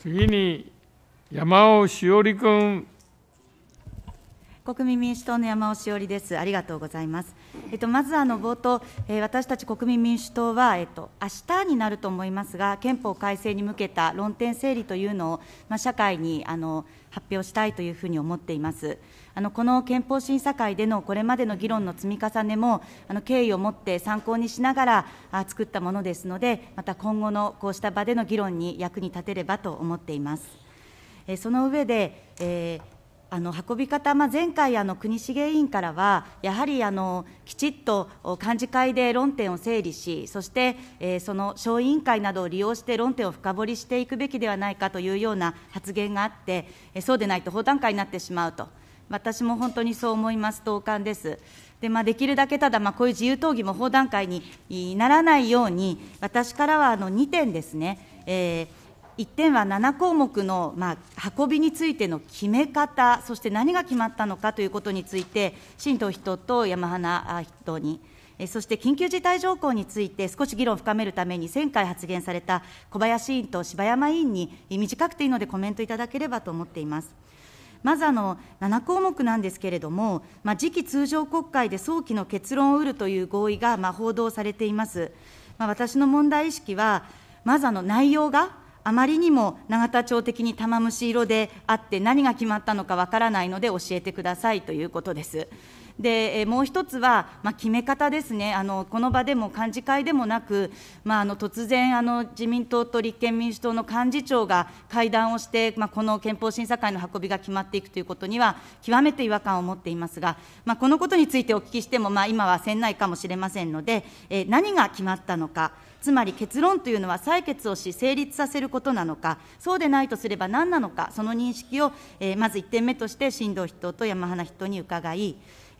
次に山尾しおりくん国民民主党の山尾志織です。ありがとうございます。えっと、まずあの冒頭、えー、私たち国民民主党は、えっと、明日になると思いますが、憲法改正に向けた論点整理というのを、まあ、社会にあの発表したいというふうに思っています。あのこの憲法審査会でのこれまでの議論の積み重ねも、あの敬意を持って参考にしながらあ作ったものですので、また今後のこうした場での議論に役に立てればと思っています。えその上で、えーあの運び方、まあ、前回あの、国重委員からは、やはりあのきちっと幹事会で論点を整理し、そして、えー、その小委員会などを利用して論点を深掘りしていくべきではないかというような発言があって、えー、そうでないと法談会になってしまうと、私も本当にそう思います、同感です。でまあ、できるだけただ、まあ、こういう自由討議も法談会にならないように、私からはあの2点ですね。えー1点は7項目の、まあ、運びについての決め方、そして何が決まったのかということについて、新党人と山花人に、そして緊急事態条項について少し議論を深めるために、前回発言された小林委員と柴山委員に短くていいのでコメントいただければと思っています。まずあの7項目なんですけれども、まあ、次期通常国会で早期の結論を得るという合意がまあ報道されています。まあ、私の問題意識は、まずあの内容があまりにも永田町的に玉虫色であって、何が決まったのかわからないので教えてくださいということです。で、えもう一つは、まあ、決め方ですね、あのこの場でも幹事会でもなく、まあ、あの突然あの、自民党と立憲民主党の幹事長が会談をして、まあ、この憲法審査会の運びが決まっていくということには、極めて違和感を持っていますが、まあ、このことについてお聞きしても、まあ、今はないかもしれませんので、え何が決まったのか。つまり結論というのは採決をし、成立させることなのか、そうでないとすれば何なのか、その認識を、えー、まず1点目として、新藤筆頭と山花筆頭に伺い、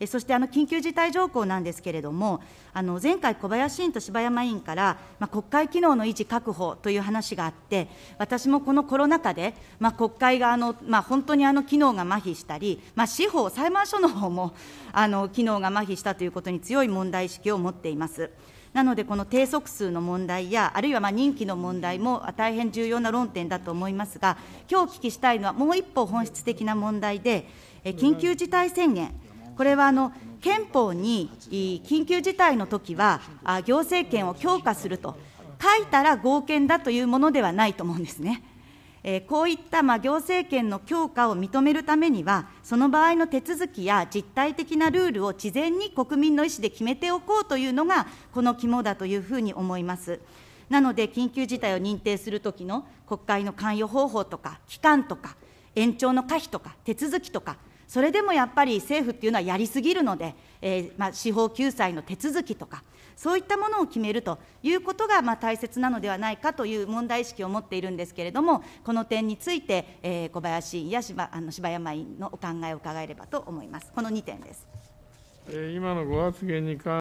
そしてあの緊急事態条項なんですけれども、あの前回、小林委員と柴山委員から、まあ、国会機能の維持確保という話があって、私もこのコロナ禍で、まあ、国会があの、まあ、本当にあの機能が麻痺したり、まあ、司法、裁判所の方もあの機能が麻痺したということに強い問題意識を持っています。なので、この定則数の問題や、あるいはまあ任期の問題も大変重要な論点だと思いますが、今日お聞きしたいのは、もう一歩本質的な問題で、緊急事態宣言。これはあの憲法に緊急事態のときは、行政権を強化すると書いたら合憲だというものではないと思うんですね。えこういったま行政権の強化を認めるためには、その場合の手続きや実態的なルールを事前に国民の意思で決めておこうというのが、この肝だというふうに思います。なので、緊急事態を認定するときの国会の関与方法とか、期間とか、延長の可否とか、手続きとか、それでもやっぱり政府っていうのはやりすぎるので、えー、まあ、司法救済の手続きとか、そういったものを決めるということがまあ大切なのではないかという問題意識を持っているんですけれども、この点について、えー、小林委員や柴あの柴山委員のお考えを伺えればと思います。この2点です。今のご発言に関